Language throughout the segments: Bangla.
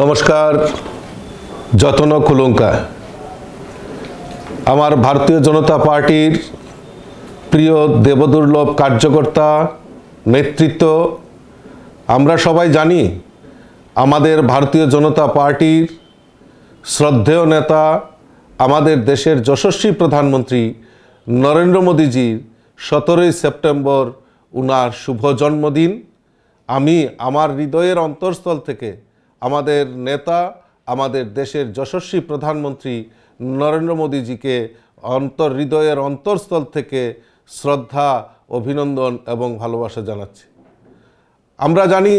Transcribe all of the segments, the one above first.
নমস্কার যতন খুলঙ্কা আমার ভারতীয় জনতা পার্টির প্রিয় দেবদুর্লভ কার্যকর্তা নেতৃত্ব আমরা সবাই জানি আমাদের ভারতীয় জনতা পার্টির শ্রদ্ধেয় নেতা আমাদের দেশের যশস্বী প্রধানমন্ত্রী নরেন্দ্র মোদীজির সতেরোই সেপ্টেম্বর উনার শুভ জন্মদিন আমি আমার হৃদয়ের অন্তরস্থল থেকে আমাদের নেতা আমাদের দেশের যশস্বী প্রধানমন্ত্রী নরেন্দ্র মোদীজিকে অন্তর হৃদয়ের অন্তরস্থল থেকে শ্রদ্ধা অভিনন্দন এবং ভালোবাসা জানাচ্ছি আমরা জানি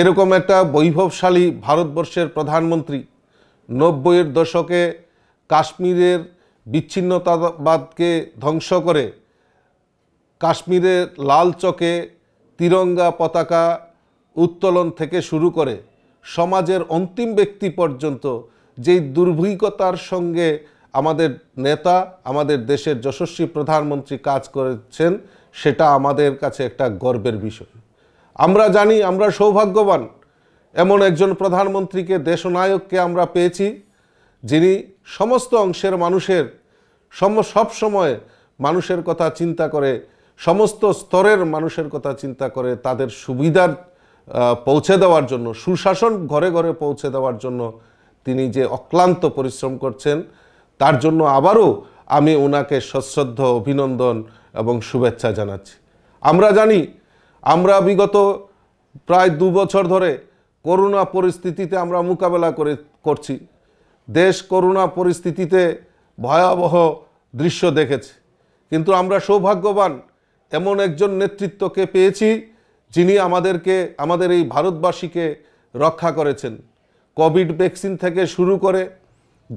এরকম একটা বৈভবশালী ভারতবর্ষের প্রধানমন্ত্রী নব্বইয়ের দশকে কাশ্মীরের বিচ্ছিন্নতাবাদকে ধ্বংস করে কাশ্মীরের লাল চকে তিরঙ্গা পতাকা উত্তোলন থেকে শুরু করে সমাজের অন্তিম ব্যক্তি পর্যন্ত যেই দুর্ভিকতার সঙ্গে আমাদের নেতা আমাদের দেশের যশস্বী প্রধানমন্ত্রী কাজ করেছেন সেটা আমাদের কাছে একটা গর্বের বিষয় আমরা জানি আমরা সৌভাগ্যবান এমন একজন প্রধানমন্ত্রীকে দেশনায়ককে আমরা পেয়েছি যিনি সমস্ত অংশের মানুষের সম সময় মানুষের কথা চিন্তা করে সমস্ত স্তরের মানুষের কথা চিন্তা করে তাদের সুবিধার পৌঁছে দেওয়ার জন্য সুশাসন ঘরে ঘরে পৌঁছে দেওয়ার জন্য তিনি যে অক্লান্ত পরিশ্রম করছেন তার জন্য আবারও আমি ওনাকে সশ্রদ্ধ অভিনন্দন এবং শুভেচ্ছা জানাচ্ছি আমরা জানি আমরা বিগত প্রায় দু বছর ধরে করোনা পরিস্থিতিতে আমরা মোকাবেলা করে করছি দেশ করোনা পরিস্থিতিতে ভয়াবহ দৃশ্য দেখেছে কিন্তু আমরা সৌভাগ্যবান এমন একজন নেতৃত্বকে পেয়েছি যিনি আমাদেরকে আমাদের এই ভারতবাসীকে রক্ষা করেছেন কোভিড ভ্যাকসিন থেকে শুরু করে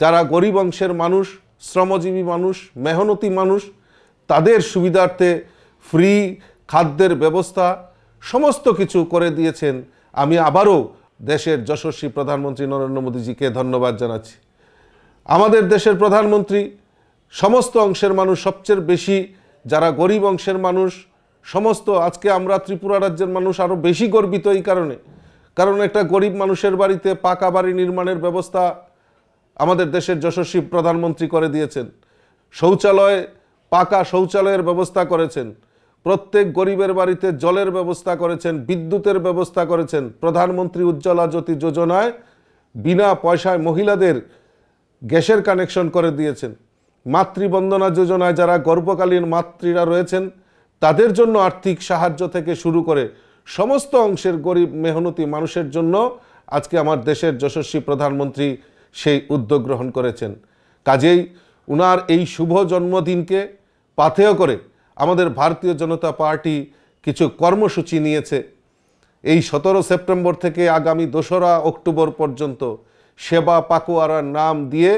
যারা গরিব অংশের মানুষ শ্রমজীবী মানুষ মেহনতি মানুষ তাদের সুবিধার্থে ফ্রি খাদ্যের ব্যবস্থা সমস্ত কিছু করে দিয়েছেন আমি আবারও দেশের যশস্বী প্রধানমন্ত্রী নরেন্দ্র মোদীজিকে ধন্যবাদ জানাচ্ছি আমাদের দেশের প্রধানমন্ত্রী সমস্ত অংশের মানুষ সবচেয়ে বেশি যারা গরিব অংশের মানুষ সমস্ত আজকে আমরা ত্রিপুরা রাজ্যের মানুষ আরও বেশি গর্বিত এই কারণে কারণ একটা গরিব মানুষের বাড়িতে পাকা বাড়ি নির্মাণের ব্যবস্থা আমাদের দেশের যশস্বী প্রধানমন্ত্রী করে দিয়েছেন শৌচালয় পাকা শৌচালয়ের ব্যবস্থা করেছেন প্রত্যেক গরিবের বাড়িতে জলের ব্যবস্থা করেছেন বিদ্যুতের ব্যবস্থা করেছেন প্রধানমন্ত্রী উজ্জ্বলা জ্যোতি যোজনায় বিনা পয়সায় মহিলাদের গ্যাসের কানেকশন করে দিয়েছেন মাতৃবন্দনা যোজনায় যারা গর্ভকালীন মাতৃরা রয়েছেন তাদের জন্য আর্থিক সাহায্য থেকে শুরু করে সমস্ত অংশের গরিব মেহনতি মানুষের জন্য আজকে আমার দেশের যশস্বী প্রধানমন্ত্রী সেই উদ্যোগ গ্রহণ করেছেন কাজেই উনার এই শুভ জন্মদিনকে পাথেয় করে আমাদের ভারতীয় জনতা পার্টি কিছু কর্মসূচি নিয়েছে এই সতেরো সেপ্টেম্বর থেকে আগামী দোসরা অক্টোবর পর্যন্ত সেবা পাকোয়ারার নাম দিয়ে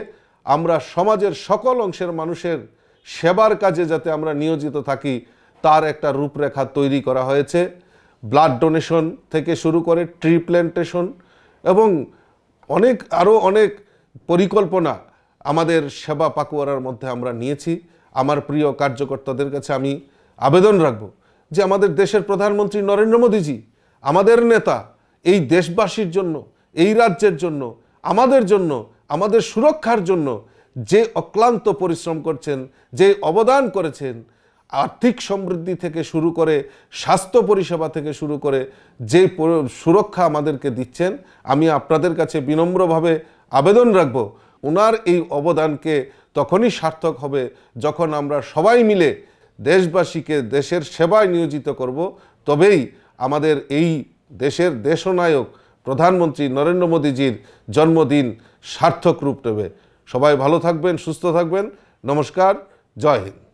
আমরা সমাজের সকল অংশের মানুষের সেবার কাজে যাতে আমরা নিয়োজিত থাকি তার একটা রূপরেখা তৈরি করা হয়েছে ব্লাড ডোনেশন থেকে শুরু করে ট্রি প্ল্যান্টেশন এবং অনেক আরও অনেক পরিকল্পনা আমাদের সেবা পাকুয়ারার মধ্যে আমরা নিয়েছি আমার প্রিয় কার্যকর্তাদের কাছে আমি আবেদন রাখব যে আমাদের দেশের প্রধানমন্ত্রী নরেন্দ্র মোদীজি আমাদের নেতা এই দেশবাসীর জন্য এই রাজ্যের জন্য আমাদের জন্য আমাদের সুরক্ষার জন্য যে অক্লান্ত পরিশ্রম করছেন যে অবদান করেছেন আর্থিক সমৃদ্ধি থেকে শুরু করে স্বাস্থ্য পরিষেবা থেকে শুরু করে যে সুরক্ষা আমাদেরকে দিচ্ছেন আমি আপনাদের কাছে বিনম্রভাবে আবেদন রাখব ওনার এই অবদানকে তখনই সার্থক হবে যখন আমরা সবাই মিলে দেশবাসীকে দেশের সেবায় নিয়োজিত করব তবেই আমাদের এই দেশের দেশনায়ক প্রধানমন্ত্রী নরেন্দ্র মোদীজির জন্মদিন সার্থক রূপ নেবে সবাই ভালো থাকবেন সুস্থ থাকবেন নমস্কার জয় হিন্দ